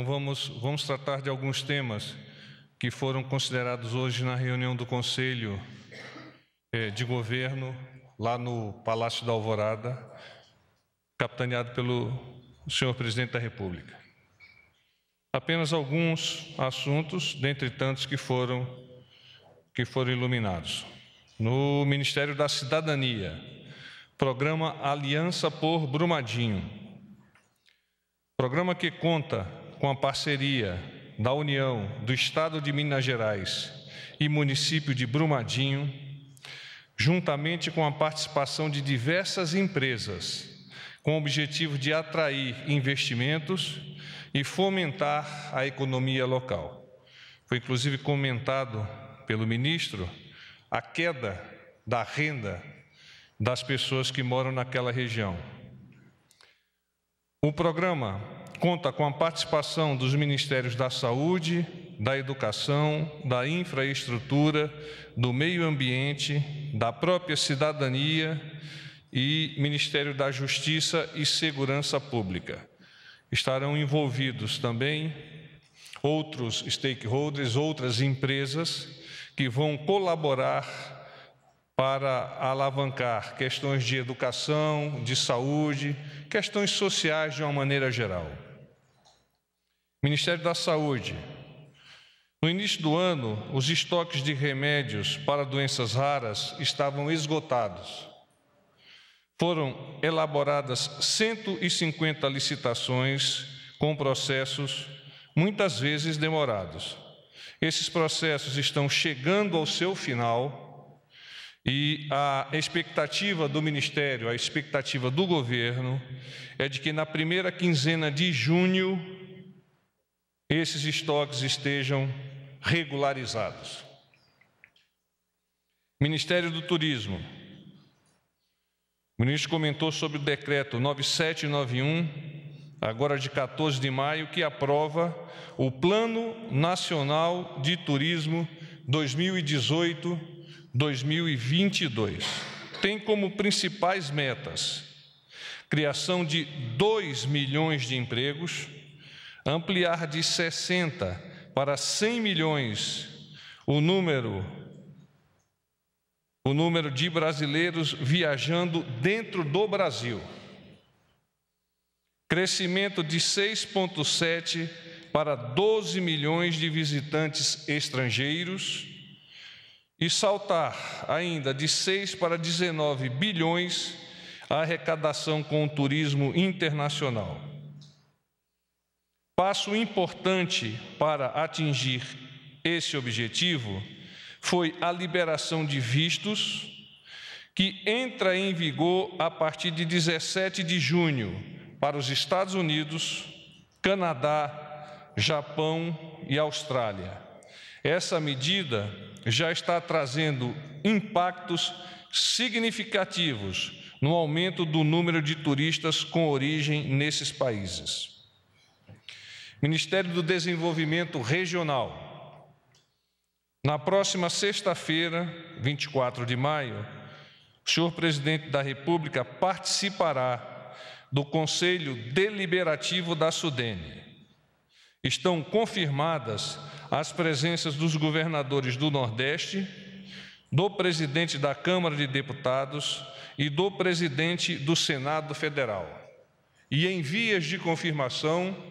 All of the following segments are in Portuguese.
Então vamos, vamos tratar de alguns temas que foram considerados hoje na reunião do Conselho eh, de Governo, lá no Palácio da Alvorada, capitaneado pelo senhor presidente da República. Apenas alguns assuntos, dentre tantos que foram, que foram iluminados. No Ministério da Cidadania, programa Aliança por Brumadinho. Programa que conta com a parceria da União, do Estado de Minas Gerais e município de Brumadinho, juntamente com a participação de diversas empresas, com o objetivo de atrair investimentos e fomentar a economia local. Foi inclusive comentado pelo ministro a queda da renda das pessoas que moram naquela região. O programa conta com a participação dos Ministérios da Saúde, da Educação, da Infraestrutura, do Meio Ambiente, da própria Cidadania e Ministério da Justiça e Segurança Pública. Estarão envolvidos também outros stakeholders, outras empresas que vão colaborar para alavancar questões de educação, de saúde, questões sociais de uma maneira geral. Ministério da Saúde. No início do ano, os estoques de remédios para doenças raras estavam esgotados. Foram elaboradas 150 licitações com processos muitas vezes demorados. Esses processos estão chegando ao seu final e a expectativa do Ministério, a expectativa do governo, é de que na primeira quinzena de junho esses estoques estejam regularizados. Ministério do Turismo. O ministro comentou sobre o decreto 9791 agora de 14 de maio, que aprova o Plano Nacional de Turismo 2018-2022. Tem como principais metas criação de 2 milhões de empregos, ampliar de 60 para 100 milhões o número o número de brasileiros viajando dentro do Brasil. Crescimento de 6.7 para 12 milhões de visitantes estrangeiros e saltar ainda de 6 para 19 bilhões a arrecadação com o turismo internacional. Passo importante para atingir esse objetivo foi a liberação de vistos, que entra em vigor a partir de 17 de junho para os Estados Unidos, Canadá, Japão e Austrália. Essa medida já está trazendo impactos significativos no aumento do número de turistas com origem nesses países. Ministério do Desenvolvimento Regional. Na próxima sexta-feira, 24 de maio, o senhor presidente da República participará do Conselho Deliberativo da Sudene. Estão confirmadas as presenças dos governadores do Nordeste, do presidente da Câmara de Deputados e do presidente do Senado Federal. E em vias de confirmação,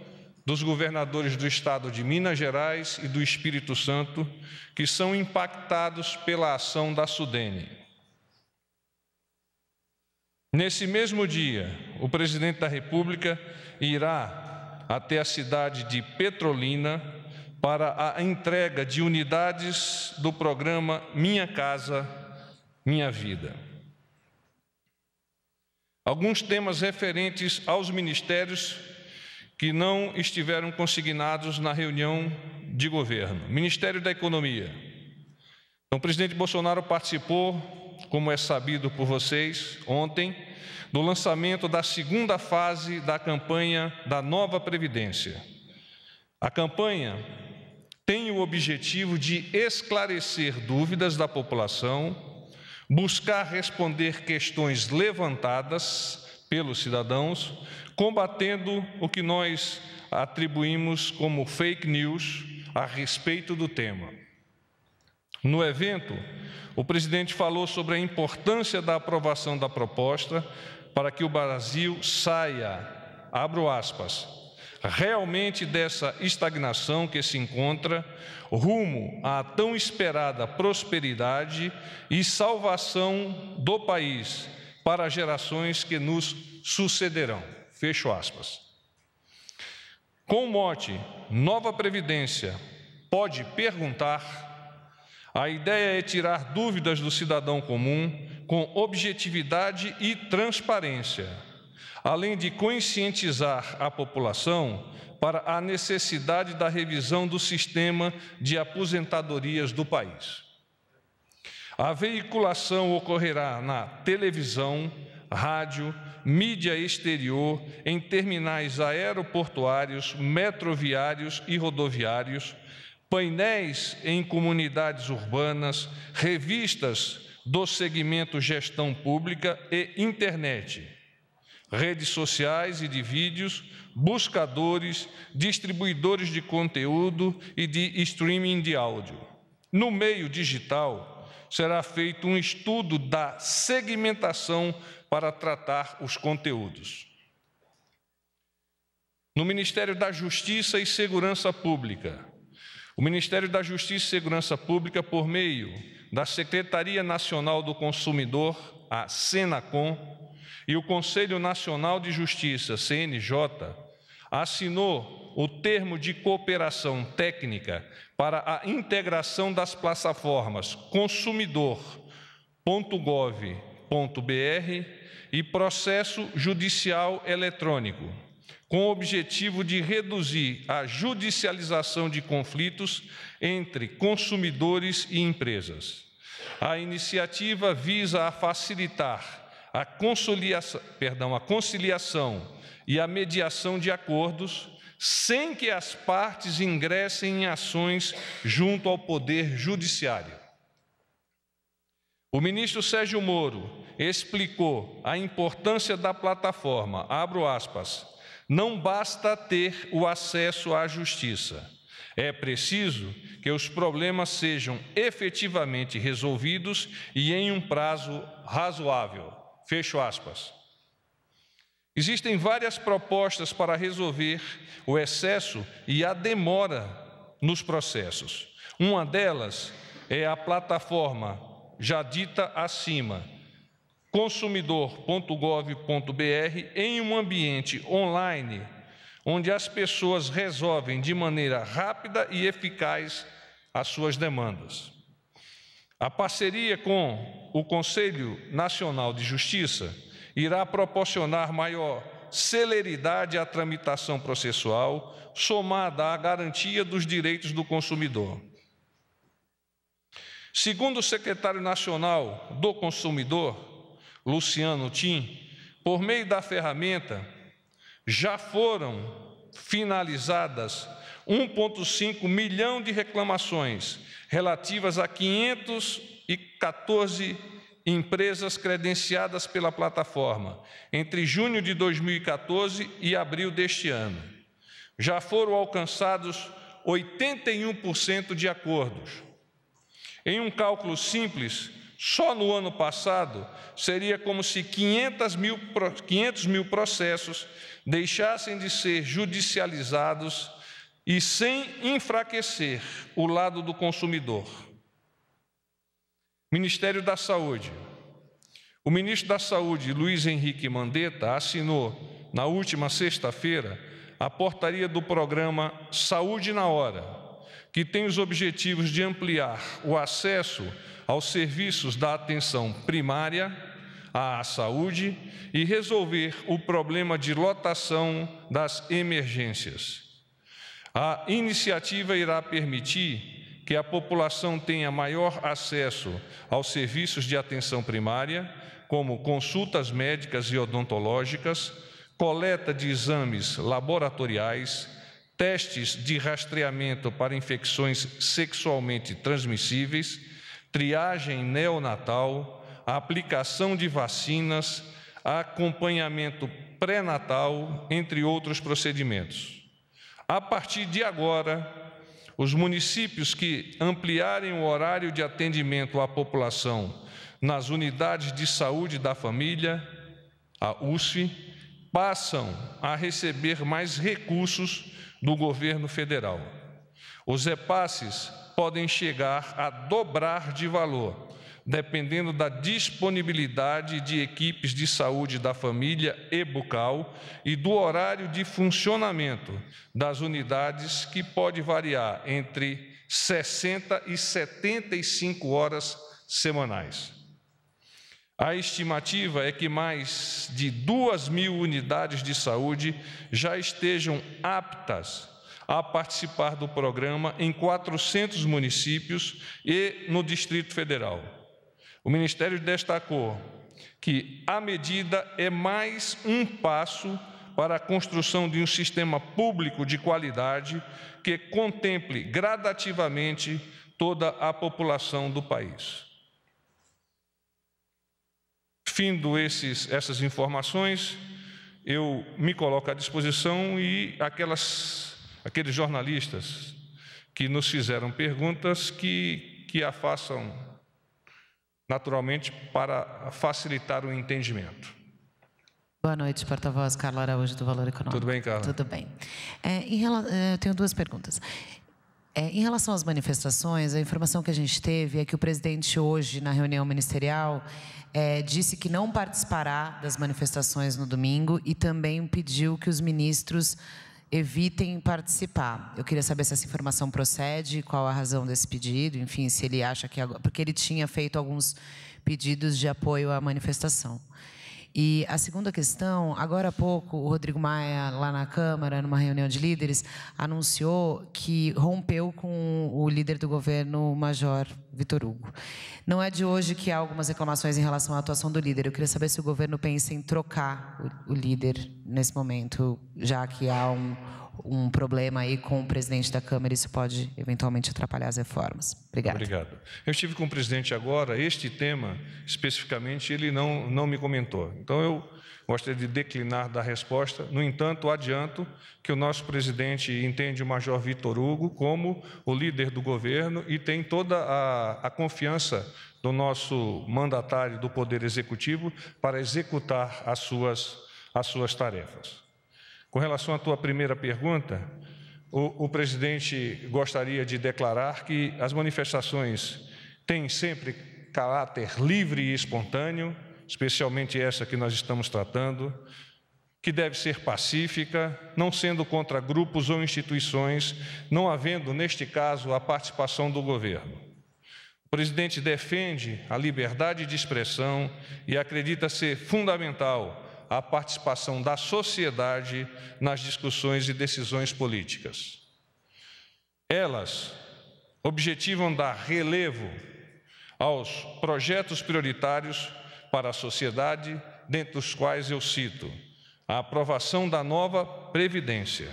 dos governadores do estado de Minas Gerais e do Espírito Santo, que são impactados pela ação da Sudene. Nesse mesmo dia, o presidente da República irá até a cidade de Petrolina para a entrega de unidades do programa Minha Casa, Minha Vida. Alguns temas referentes aos ministérios que não estiveram consignados na reunião de governo. Ministério da Economia. Então, o presidente Bolsonaro participou, como é sabido por vocês, ontem, do lançamento da segunda fase da campanha da nova Previdência. A campanha tem o objetivo de esclarecer dúvidas da população, buscar responder questões levantadas pelos cidadãos, combatendo o que nós atribuímos como fake news a respeito do tema. No evento, o presidente falou sobre a importância da aprovação da proposta para que o Brasil saia, abro aspas, realmente dessa estagnação que se encontra, rumo à tão esperada prosperidade e salvação do país para as gerações que nos sucederão. Fecho aspas. Com mote, nova previdência, pode perguntar, a ideia é tirar dúvidas do cidadão comum com objetividade e transparência, além de conscientizar a população para a necessidade da revisão do sistema de aposentadorias do país. A veiculação ocorrerá na televisão, rádio, mídia exterior, em terminais aeroportuários, metroviários e rodoviários, painéis em comunidades urbanas, revistas do segmento gestão pública e internet, redes sociais e de vídeos, buscadores, distribuidores de conteúdo e de streaming de áudio. No meio digital, será feito um estudo da segmentação para tratar os conteúdos. No Ministério da Justiça e Segurança Pública, o Ministério da Justiça e Segurança Pública, por meio da Secretaria Nacional do Consumidor, a Senacom, e o Conselho Nacional de Justiça, CNJ, assinou o termo de cooperação técnica para a integração das plataformas consumidor.gov.br e processo judicial eletrônico, com o objetivo de reduzir a judicialização de conflitos entre consumidores e empresas. A iniciativa visa a facilitar a, perdão, a conciliação e a mediação de acordos sem que as partes ingressem em ações junto ao Poder Judiciário. O ministro Sérgio Moro explicou a importância da plataforma, abro aspas, não basta ter o acesso à justiça. É preciso que os problemas sejam efetivamente resolvidos e em um prazo razoável. Fecho aspas. Existem várias propostas para resolver o excesso e a demora nos processos. Uma delas é a plataforma já dita acima, consumidor.gov.br, em um ambiente online onde as pessoas resolvem de maneira rápida e eficaz as suas demandas. A parceria com o Conselho Nacional de Justiça irá proporcionar maior celeridade à tramitação processual, somada à garantia dos direitos do consumidor. Segundo o secretário nacional do consumidor, Luciano Tim, por meio da ferramenta, já foram finalizadas 1,5 milhão de reclamações relativas a 514 empresas credenciadas pela plataforma entre junho de 2014 e abril deste ano. Já foram alcançados 81% de acordos. Em um cálculo simples, só no ano passado seria como se 500 mil, 500 mil processos deixassem de ser judicializados e sem enfraquecer o lado do consumidor. Ministério da Saúde. O ministro da Saúde, Luiz Henrique Mandetta, assinou na última sexta-feira a portaria do programa Saúde na Hora, que tem os objetivos de ampliar o acesso aos serviços da atenção primária à saúde e resolver o problema de lotação das emergências. A iniciativa irá permitir que a população tenha maior acesso aos serviços de atenção primária, como consultas médicas e odontológicas, coleta de exames laboratoriais, testes de rastreamento para infecções sexualmente transmissíveis, triagem neonatal, aplicação de vacinas, acompanhamento pré-natal, entre outros procedimentos. A partir de agora, os municípios que ampliarem o horário de atendimento à população nas unidades de saúde da família, a USF, passam a receber mais recursos do governo federal. Os repasses podem chegar a dobrar de valor dependendo da disponibilidade de equipes de saúde da família e bucal e do horário de funcionamento das unidades, que pode variar entre 60 e 75 horas semanais. A estimativa é que mais de 2 mil unidades de saúde já estejam aptas a participar do programa em 400 municípios e no Distrito Federal o Ministério destacou que a medida é mais um passo para a construção de um sistema público de qualidade que contemple gradativamente toda a população do país. Findo esses, essas informações, eu me coloco à disposição e aquelas, aqueles jornalistas que nos fizeram perguntas que, que a façam naturalmente para facilitar o entendimento. Boa noite, porta-voz Carla Araújo do Valor Econômico. Tudo bem, Carla? Tudo bem. É, em, é, eu tenho duas perguntas. É, em relação às manifestações, a informação que a gente teve é que o presidente hoje, na reunião ministerial, é, disse que não participará das manifestações no domingo e também pediu que os ministros evitem participar. Eu queria saber se essa informação procede, qual a razão desse pedido, enfim, se ele acha que. porque ele tinha feito alguns pedidos de apoio à manifestação. E a segunda questão, agora há pouco, o Rodrigo Maia, lá na Câmara, numa reunião de líderes, anunciou que rompeu com o líder do governo, o Major Vitor Hugo. Não é de hoje que há algumas reclamações em relação à atuação do líder. Eu queria saber se o governo pensa em trocar o, líder nesse momento, já que há um, um problema aí com o presidente da Câmara, isso pode eventualmente atrapalhar as reformas. Obrigado. Obrigado. Eu estive com o presidente agora, este tema especificamente ele não, não me comentou. Então eu gostaria de declinar da resposta. No entanto, adianto que o nosso presidente entende o Major Vitor Hugo como o líder do governo e tem toda a, a confiança do nosso mandatário do Poder Executivo para executar as suas, as suas tarefas. Com relação à tua primeira pergunta, o, o presidente gostaria de declarar que as manifestações têm sempre caráter livre e espontâneo, especialmente essa que nós estamos tratando, que deve ser pacífica, não sendo contra grupos ou instituições, não havendo, neste caso, a participação do governo. O presidente defende a liberdade de expressão e acredita ser fundamental a participação da sociedade nas discussões e decisões políticas. Elas objetivam dar relevo aos projetos prioritários para a sociedade, dentre os quais eu cito a aprovação da nova Previdência,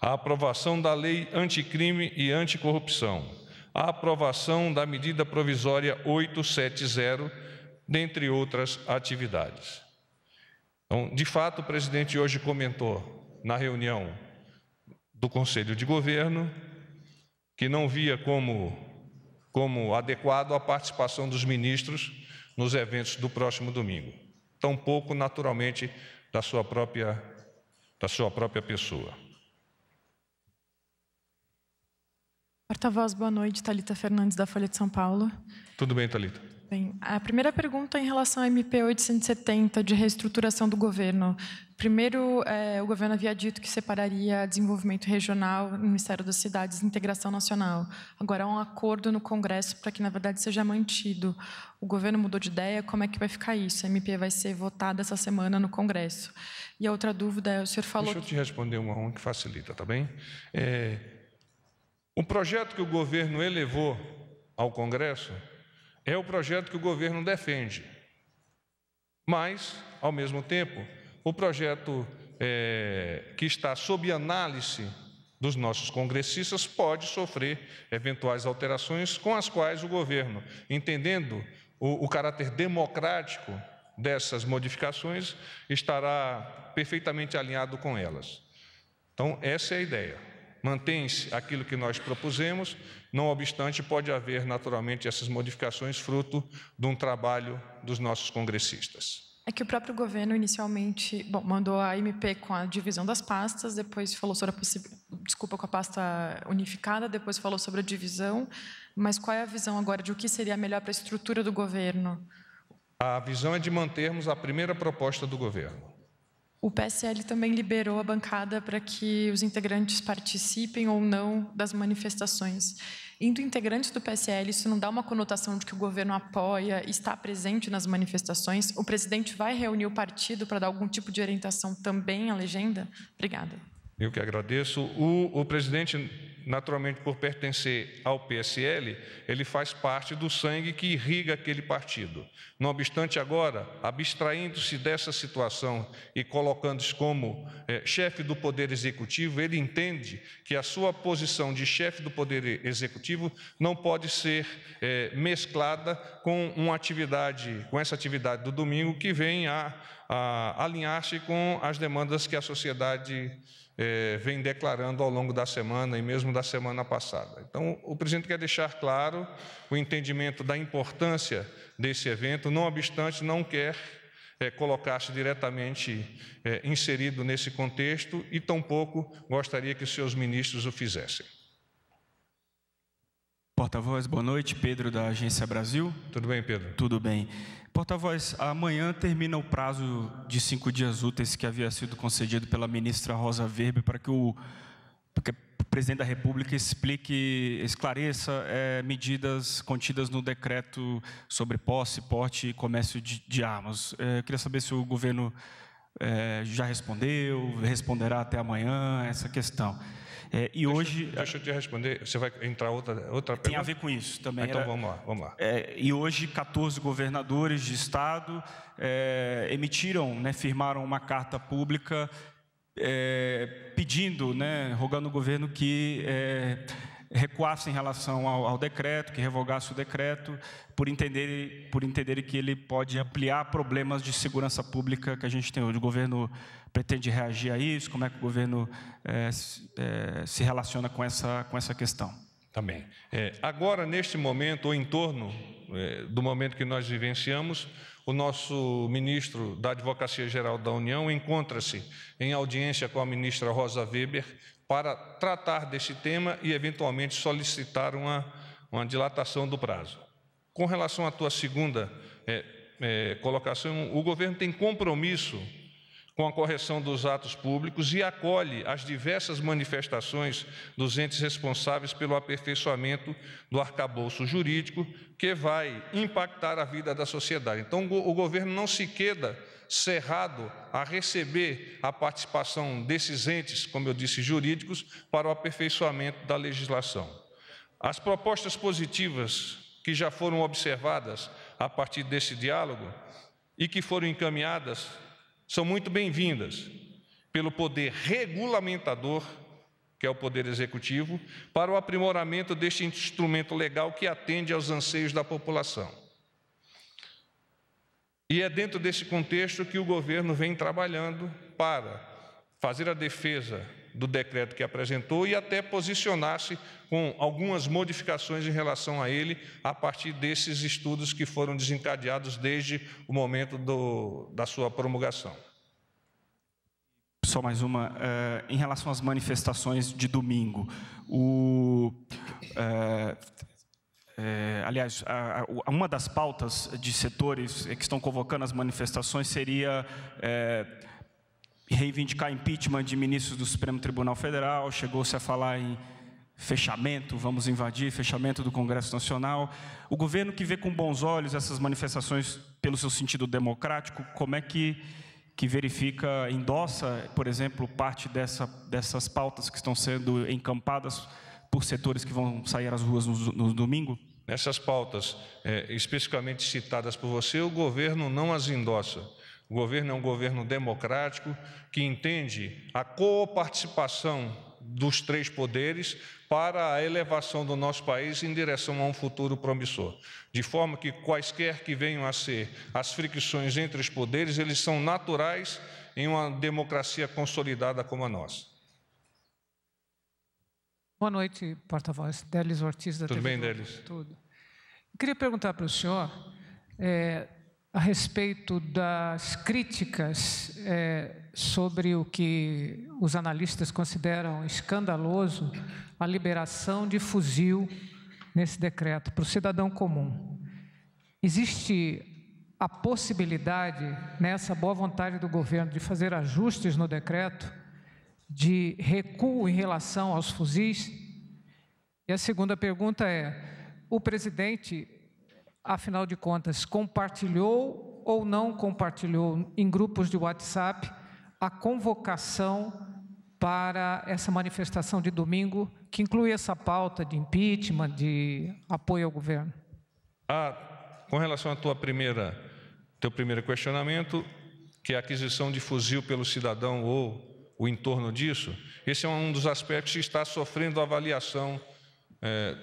a aprovação da lei anticrime e anticorrupção, a aprovação da medida provisória 870, dentre outras atividades. Então, de fato, o presidente hoje comentou na reunião do Conselho de Governo que não via como, como adequado a participação dos ministros nos eventos do próximo domingo, tampouco naturalmente da sua própria, da sua própria pessoa. Porta-voz, boa noite. Talita Fernandes, da Folha de São Paulo. Tudo bem, Talita? Bem, a primeira pergunta é em relação à MP 870 de reestruturação do governo. Primeiro, é, o governo havia dito que separaria desenvolvimento regional, Ministério das Cidades e integração nacional. Agora há um acordo no Congresso para que, na verdade, seja mantido. O governo mudou de ideia, como é que vai ficar isso? A MP vai ser votada essa semana no Congresso. E a outra dúvida é, o senhor falou... Deixa eu te responder uma, uma que facilita, tá bem? É, o projeto que o governo elevou ao Congresso é o projeto que o governo defende. Mas, ao mesmo tempo, o projeto é, que está sob análise dos nossos congressistas pode sofrer eventuais alterações com as quais o governo, entendendo o, o caráter democrático dessas modificações, estará perfeitamente alinhado com elas. Então, essa é a ideia mantém-se aquilo que nós propusemos, não obstante, pode haver naturalmente essas modificações fruto de um trabalho dos nossos congressistas. É que o próprio governo inicialmente bom, mandou a MP com a divisão das pastas, depois falou sobre a desculpa com a pasta unificada, depois falou sobre a divisão. Mas qual é a visão agora de o que seria melhor para a estrutura do governo? A visão é de mantermos a primeira proposta do governo. O PSL também liberou a bancada para que os integrantes participem ou não das manifestações. Indo integrantes do PSL, isso não dá uma conotação de que o governo apoia, está presente nas manifestações. O presidente vai reunir o partido para dar algum tipo de orientação também à legenda? Obrigada. Eu que agradeço. o, o presidente naturalmente por pertencer ao PSL, ele faz parte do sangue que irriga aquele partido. Não obstante, agora, abstraindo-se dessa situação e colocando-se como é, chefe do Poder Executivo, ele entende que a sua posição de chefe do Poder Executivo não pode ser é, mesclada com uma atividade, com essa atividade do domingo que vem a a alinhar-se com as demandas que a sociedade eh, vem declarando ao longo da semana e mesmo da semana passada. Então, o presidente quer deixar claro o entendimento da importância desse evento, não obstante, não quer eh, colocar-se diretamente eh, inserido nesse contexto e tampouco gostaria que seus ministros o fizessem. Porta-voz, boa noite. Pedro, da Agência Brasil. Tudo bem, Pedro? Tudo bem. Porta-voz, amanhã termina o prazo de cinco dias úteis que havia sido concedido pela ministra Rosa Weber para que o, para que o presidente da República explique, esclareça é, medidas contidas no decreto sobre posse, porte e comércio de, de armas. É, eu queria saber se o governo é, já respondeu, responderá até amanhã essa questão. É, e deixa, hoje. Deixa eu te responder, você vai entrar outra, outra tem pergunta. Tem a ver com isso também. então era, é. vamos lá, vamos lá. É, e hoje, 14 governadores de estado é, emitiram, né, firmaram uma carta pública é, pedindo, né, rogando ao governo que é, recuasse em relação ao, ao, decreto, que revogasse o decreto, por entender, por entender que ele pode ampliar problemas de segurança pública que a gente tem hoje. O governo pretende reagir a isso? Como é que o governo é, é, se relaciona com essa, com essa questão? Também. É, agora, neste momento, ou em torno eh, do momento que nós vivenciamos, o nosso ministro da Advocacia Geral da União encontra-se em audiência com a ministra Rosa Weber para tratar deste tema e, eventualmente, solicitar uma, uma dilatação do prazo. Com relação à tua segunda é, é, colocação, o governo tem compromisso com a correção dos atos públicos e acolhe as diversas manifestações dos entes responsáveis pelo aperfeiçoamento do arcabouço jurídico, que vai impactar a vida da sociedade. Então, o governo não se queda cerrado a receber a participação desses entes, como eu disse, jurídicos, para o aperfeiçoamento da legislação. As propostas positivas que já foram observadas a partir desse diálogo e que foram encaminhadas são muito bem-vindas pelo poder regulamentador, que é o Poder Executivo, para o aprimoramento deste instrumento legal que atende aos anseios da população. E é dentro desse contexto que o governo vem trabalhando para fazer a defesa do decreto que apresentou e até posicionar-se com algumas modificações em relação a ele a partir desses estudos que foram desencadeados desde o momento do, da sua promulgação. Só mais uma. Eh, em relação às manifestações de domingo, o, eh, é, aliás, a, a, uma das pautas de setores eh, que estão convocando as manifestações seria é, reivindicar impeachment de ministros do Supremo Tribunal Federal, chegou-se a falar em fechamento, vamos invadir, fechamento do Congresso Nacional. O governo que vê com bons olhos essas manifestações pelo seu sentido democrático, como é que, que verifica, endossa, por exemplo, parte dessa, dessas pautas que estão sendo encampadas por setores que vão sair às ruas no, no domingo? Nessas pautas é, especificamente citadas por você, o governo não as endossa. O governo é um governo democrático que entende a coparticipação dos três poderes para a elevação do nosso país em direção a um futuro promissor. De forma que quaisquer que venham a ser as fricções entre os poderes, eles são naturais em uma democracia consolidada como a nossa. Boa noite, porta-voz. Delis Ortiz, da Tudo TV. Tudo bem, Delis? Tudo. queria perguntar para o senhor é, a respeito das críticas é, sobre o que os analistas consideram escandaloso a liberação de fuzil nesse decreto para o cidadão comum. Existe a possibilidade, nessa boa vontade do governo, de fazer ajustes no decreto de recuo em relação aos fuzis? E a segunda pergunta é: o presidente, afinal de contas, compartilhou ou não compartilhou em grupos de WhatsApp a convocação para essa manifestação de domingo, que inclui essa pauta de impeachment, de apoio ao governo? Ah, com relação à tua primeira, teu primeiro questionamento, que é a aquisição de fuzil pelo cidadão ou o entorno disso, esse é um dos aspectos que está sofrendo avaliação é,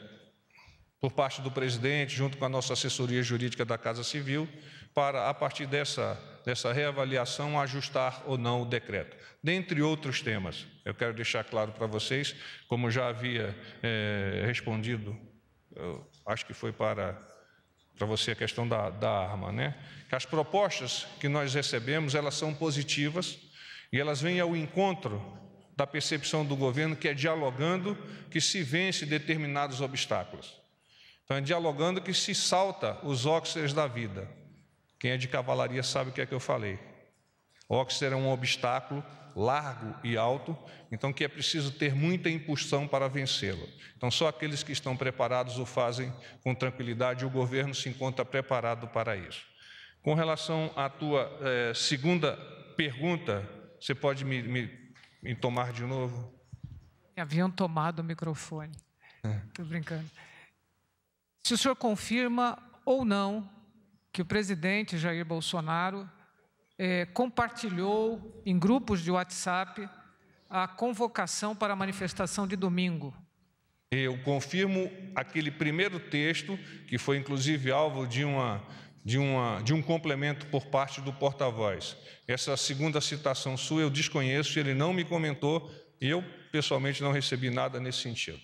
por parte do presidente, junto com a nossa assessoria jurídica da Casa Civil, para, a partir dessa, dessa reavaliação, ajustar ou não o decreto. Dentre outros temas, eu quero deixar claro para vocês, como já havia é, respondido, acho que foi para para você a questão da, da, arma, né? Que as propostas que nós recebemos elas são positivas, e elas vêm ao encontro da percepção do governo que é dialogando que se vence determinados obstáculos. Então, é dialogando que se salta os óxeres da vida. Quem é de cavalaria sabe o que é que eu falei. Óxer é um obstáculo largo e alto, então que é preciso ter muita impulsão para vencê-lo. Então, só aqueles que estão preparados o fazem com tranquilidade e o governo se encontra preparado para isso. Com relação à tua eh, segunda pergunta, você pode me, me, me tomar de novo? Haviam tomado o microfone. Estou é. brincando. Se o senhor confirma ou não que o presidente Jair Bolsonaro é, compartilhou em grupos de WhatsApp a convocação para a manifestação de domingo. Eu confirmo aquele primeiro texto, que foi inclusive alvo de uma de, uma, de um complemento por parte do porta-voz. Essa segunda citação sua eu desconheço, ele não me comentou e eu pessoalmente não recebi nada nesse sentido.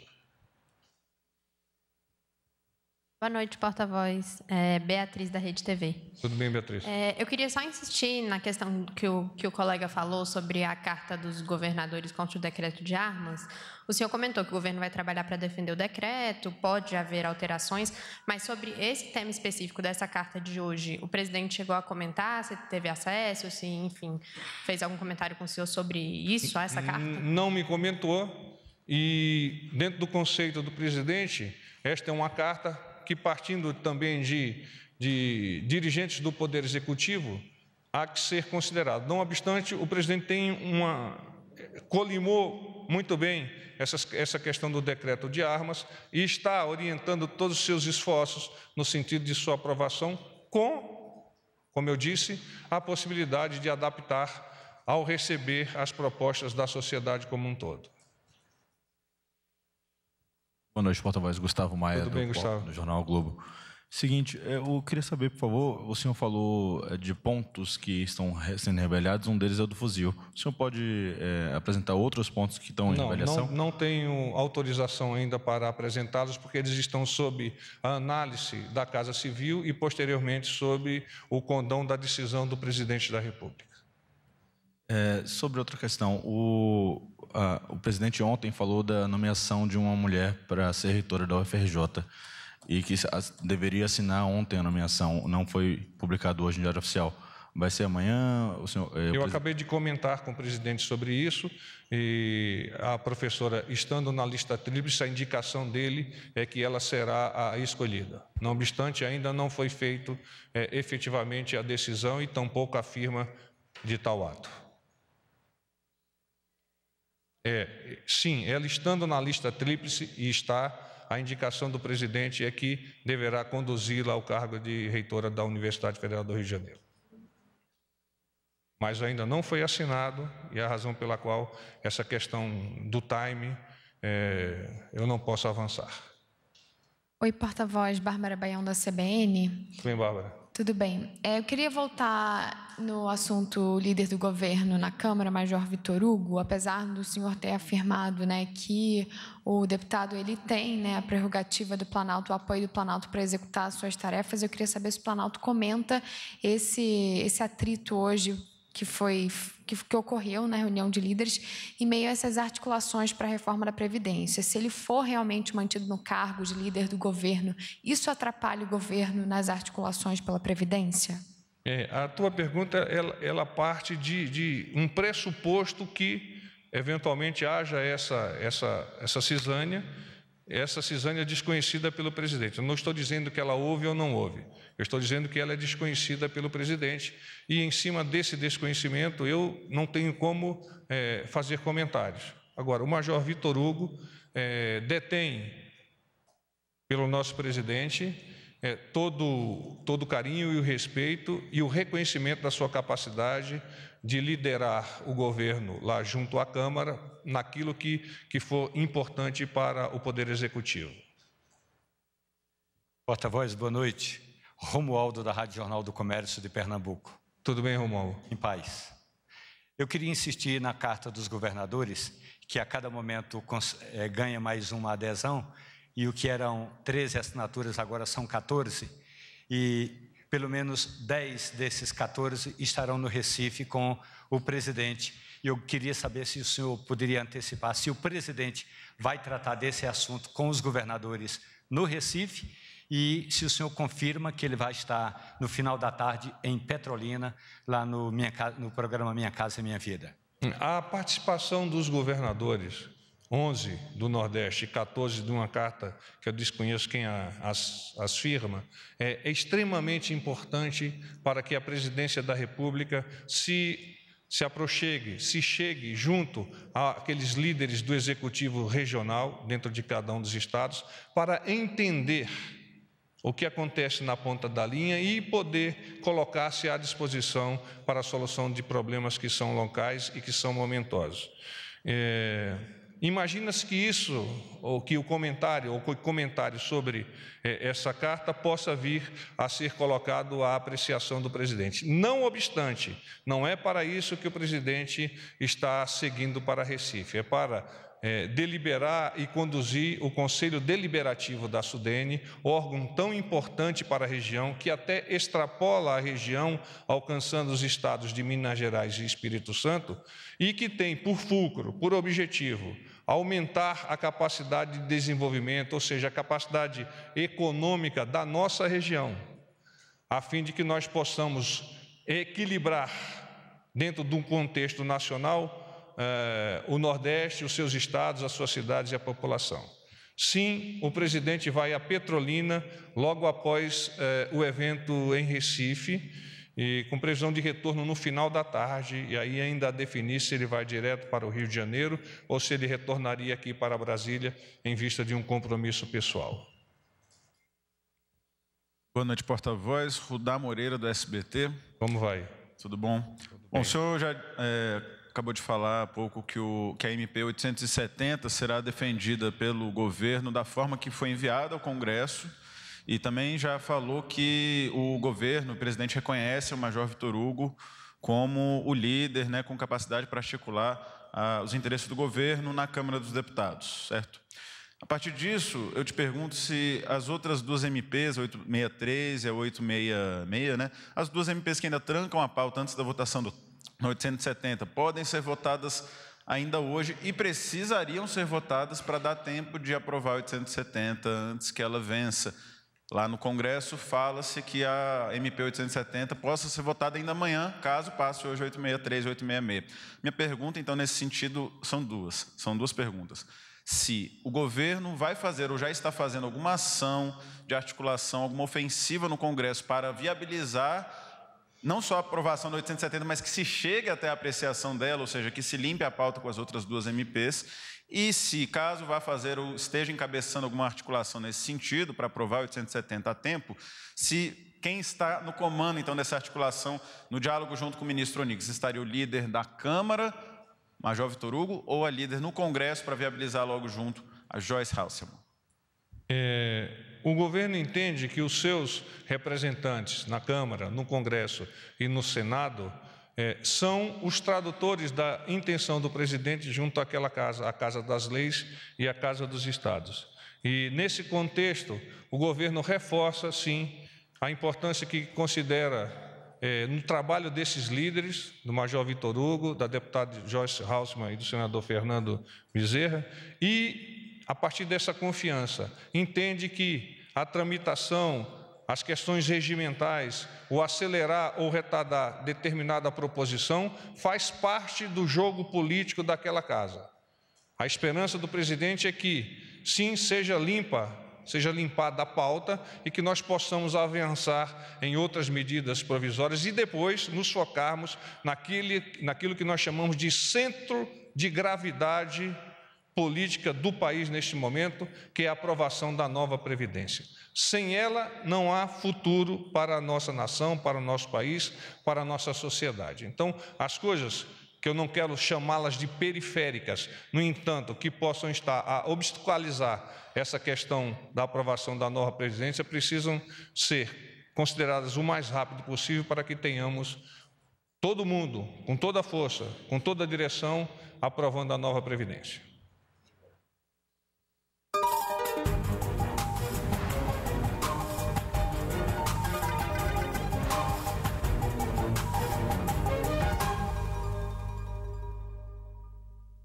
Boa noite, porta-voz. É, Beatriz, da Rede TV. Tudo bem, Beatriz? É, eu queria só insistir na questão que o, que o colega falou sobre a carta dos governadores contra o decreto de armas. O senhor comentou que o governo vai trabalhar para defender o decreto, pode haver alterações, mas sobre esse tema específico dessa carta de hoje, o presidente chegou a comentar se teve acesso, se, enfim, fez algum comentário com o senhor sobre isso, essa carta? Não me comentou, e dentro do conceito do presidente, esta é uma carta que, partindo também de, de dirigentes do Poder Executivo, há que ser considerado. Não obstante, o presidente tem uma. colimou muito bem essa, essa questão do decreto de armas e está orientando todos os seus esforços no sentido de sua aprovação, com, como eu disse, a possibilidade de adaptar ao receber as propostas da sociedade como um todo. Boa noite, porta-voz Gustavo Maia, Tudo bem, do, Gustavo? do Jornal Globo. Seguinte, é, eu queria saber, por favor, o senhor falou é, de pontos que estão sendo rebeliados, um deles é o do fuzil. O senhor pode é, apresentar outros pontos que estão em não, rebeliação? Não, não tenho autorização ainda para apresentá-los, porque eles estão sob a análise da Casa Civil e, posteriormente, sob o condão da decisão do presidente da República. É, sobre outra questão, o, ah, o presidente ontem falou da nomeação de uma mulher para ser reitora da UFRJ e que deveria assinar ontem a nomeação, não foi publicado hoje no Diário Oficial. Vai ser amanhã? O senhor, é, o Eu acabei de comentar com o presidente sobre isso e a professora, estando na lista tríplice, a indicação dele é que ela será a escolhida. Não obstante, ainda não foi feito é, efetivamente a decisão e tampouco a firma de tal ato. É, sim, ela estando na lista tríplice e está, a indicação do presidente é que deverá conduzi-la ao cargo de reitora da Universidade Federal do Rio de Janeiro. Mas ainda não foi assinado e é a razão pela qual essa questão do time é, eu não posso avançar. Oi, porta-voz Bárbara Baião da CBN. Bem, Bárbara. Tudo bem. É, eu queria voltar no assunto líder do governo na Câmara, Major Vitor Hugo, apesar do senhor ter afirmado né, que o deputado ele tem né, a prerrogativa do Planalto, o apoio do Planalto para executar as suas tarefas, eu queria saber se o Planalto comenta esse, esse atrito hoje que foi que, que, ocorreu na né, reunião de líderes em meio a essas articulações para a reforma da previdência. Se ele for realmente mantido no cargo de líder do governo, isso atrapalha o governo nas articulações pela previdência? É, a tua pergunta ela, ela parte de, de, um pressuposto que eventualmente haja essa essa essa cisânia essa cisânia é desconhecida pelo presidente. Eu não estou dizendo que ela houve ou não houve. Eu estou dizendo que ela é desconhecida pelo presidente. E em cima desse desconhecimento, eu não tenho como é, fazer comentários. Agora, o Major Vitor Hugo é, detém pelo nosso presidente é, todo, todo o carinho e o respeito e o reconhecimento da sua capacidade de liderar o governo lá junto à Câmara naquilo que, que for importante para o Poder Executivo. Porta-voz, boa noite. Romualdo, da Rádio Jornal do Comércio de Pernambuco. Tudo bem, Romualdo? Em paz. Eu queria insistir na carta dos governadores, que a cada momento eh, ganha mais uma adesão, e o que eram 13 assinaturas agora são 14, e pelo menos 10 desses 14 estarão no Recife com o presidente. E eu queria saber se o senhor poderia antecipar se o presidente vai tratar desse assunto com os governadores no Recife e se o senhor confirma que ele vai estar no final da tarde em Petrolina, lá no, minha, no programa Minha Casa Minha Vida. A participação dos governadores 11 do Nordeste e 14 de uma carta que eu desconheço quem as, as firma, é extremamente importante para que a presidência da República se, se aproxime, se chegue junto àqueles líderes do executivo regional, dentro de cada um dos estados, para entender o que acontece na ponta da linha e poder colocar-se à disposição para a solução de problemas que são locais e que são momentosos. É... Imagina-se que isso, ou que o comentário, ou que comentário sobre eh, essa carta possa vir a ser colocado à apreciação do presidente. Não obstante, não é para isso que o presidente está seguindo para Recife, é para é, deliberar e conduzir o Conselho Deliberativo da Sudene, órgão tão importante para a região que até extrapola a região, alcançando os estados de Minas Gerais e Espírito Santo, e que tem por fulcro, por objetivo, aumentar a capacidade de desenvolvimento, ou seja, a capacidade econômica da nossa região, a fim de que nós possamos equilibrar dentro de um contexto nacional eh, o Nordeste, os seus estados, as suas cidades e a população. Sim, o presidente vai a Petrolina logo após eh, o evento em Recife, e com previsão de retorno no final da tarde, e aí ainda a definir se ele vai direto para o Rio de Janeiro ou se ele retornaria aqui para Brasília em vista de um compromisso pessoal. Boa noite, porta-voz. Rudá Moreira, do SBT. Como vai? Tudo bom? Tudo bom, o senhor já é acabou de falar há pouco que, o, que a MP 870 será defendida pelo governo da forma que foi enviada ao Congresso e também já falou que o governo, o presidente reconhece o Major Vitor Hugo como o líder né, com capacidade para articular ah, os interesses do governo na Câmara dos Deputados, certo? A partir disso, eu te pergunto se as outras duas MPs, a 863 e a 866, né, as duas MPs que ainda trancam a pauta antes da votação do 870, podem ser votadas ainda hoje e precisariam ser votadas para dar tempo de aprovar 870 antes que ela vença. Lá no Congresso fala-se que a MP 870 possa ser votada ainda amanhã, caso passe hoje 863, 866. Minha pergunta, então, nesse sentido, são duas. São duas perguntas. Se o governo vai fazer ou já está fazendo alguma ação de articulação, alguma ofensiva no Congresso para viabilizar não só a aprovação da 870, mas que se chegue até a apreciação dela, ou seja, que se limpe a pauta com as outras duas MPs, e se, caso vá fazer ou esteja encabeçando alguma articulação nesse sentido para aprovar 870 a tempo, se quem está no comando então dessa articulação no diálogo junto com o ministro Onix estaria o líder da Câmara, Major Vitor Hugo, ou a líder no Congresso para viabilizar logo junto a Joyce Halseman? É, o governo entende que os seus representantes na Câmara, no Congresso e no Senado é, são os tradutores da intenção do presidente junto àquela casa, a Casa das Leis e a Casa dos Estados. E, nesse contexto, o governo reforça, sim, a importância que considera é, no trabalho desses líderes, do Major Vitor Hugo, da deputada Joyce Hausmann e do senador Fernando Bezerra, e a partir dessa confiança, entende que a tramitação, as questões regimentais, o acelerar ou retardar determinada proposição, faz parte do jogo político daquela casa. A esperança do presidente é que, sim, seja limpa, seja limpada a pauta e que nós possamos avançar em outras medidas provisórias e depois nos focarmos naquele, naquilo que nós chamamos de centro de gravidade política do país neste momento, que é a aprovação da nova Previdência. Sem ela, não há futuro para a nossa nação, para o nosso país, para a nossa sociedade. Então, as coisas que eu não quero chamá-las de periféricas, no entanto, que possam estar a obstaculizar essa questão da aprovação da nova presidência, precisam ser consideradas o mais rápido possível para que tenhamos todo mundo, com toda a força, com toda a direção, aprovando a nova previdência.